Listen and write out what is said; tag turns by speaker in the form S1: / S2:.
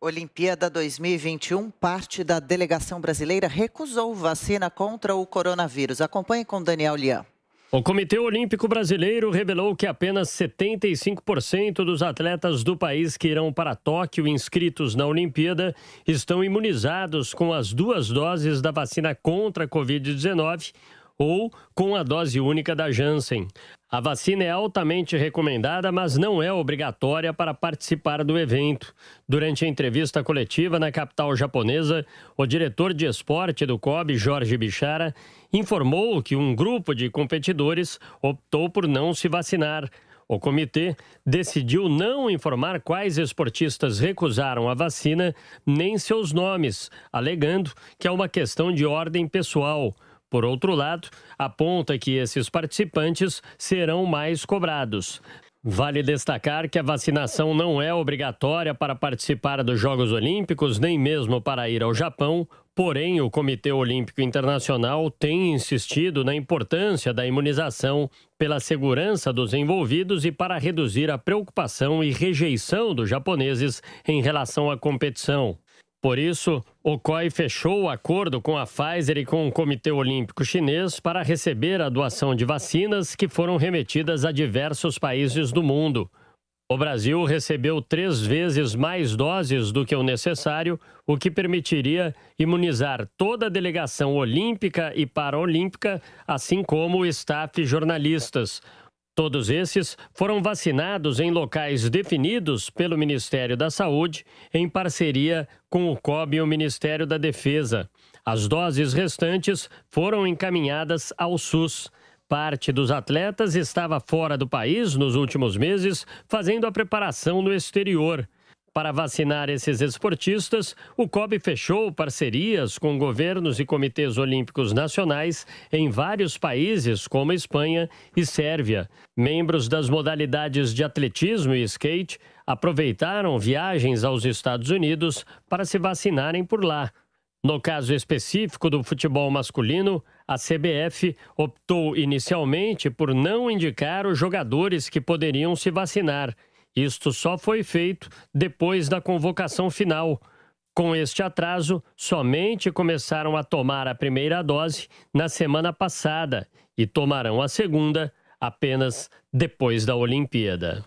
S1: Olimpíada 2021, parte da delegação brasileira recusou vacina contra o coronavírus. Acompanhe com Daniel Lian. O Comitê Olímpico Brasileiro revelou que apenas 75% dos atletas do país que irão para Tóquio inscritos na Olimpíada estão imunizados com as duas doses da vacina contra a Covid-19 ou com a dose única da Janssen. A vacina é altamente recomendada, mas não é obrigatória para participar do evento. Durante a entrevista coletiva na capital japonesa, o diretor de esporte do COB, Jorge Bichara, informou que um grupo de competidores optou por não se vacinar. O comitê decidiu não informar quais esportistas recusaram a vacina, nem seus nomes, alegando que é uma questão de ordem pessoal. Por outro lado, aponta que esses participantes serão mais cobrados. Vale destacar que a vacinação não é obrigatória para participar dos Jogos Olímpicos, nem mesmo para ir ao Japão, porém, o Comitê Olímpico Internacional tem insistido na importância da imunização pela segurança dos envolvidos e para reduzir a preocupação e rejeição dos japoneses em relação à competição. Por isso, o COI fechou o acordo com a Pfizer e com o Comitê Olímpico Chinês para receber a doação de vacinas que foram remetidas a diversos países do mundo. O Brasil recebeu três vezes mais doses do que o necessário, o que permitiria imunizar toda a delegação olímpica e paralímpica, assim como o staff e jornalistas. Todos esses foram vacinados em locais definidos pelo Ministério da Saúde em parceria com o COB e o Ministério da Defesa. As doses restantes foram encaminhadas ao SUS. Parte dos atletas estava fora do país nos últimos meses, fazendo a preparação no exterior. Para vacinar esses esportistas, o COB fechou parcerias com governos e comitês olímpicos nacionais em vários países, como Espanha e Sérvia. Membros das modalidades de atletismo e skate aproveitaram viagens aos Estados Unidos para se vacinarem por lá. No caso específico do futebol masculino, a CBF optou inicialmente por não indicar os jogadores que poderiam se vacinar. Isto só foi feito depois da convocação final. Com este atraso, somente começaram a tomar a primeira dose na semana passada e tomarão a segunda apenas depois da Olimpíada.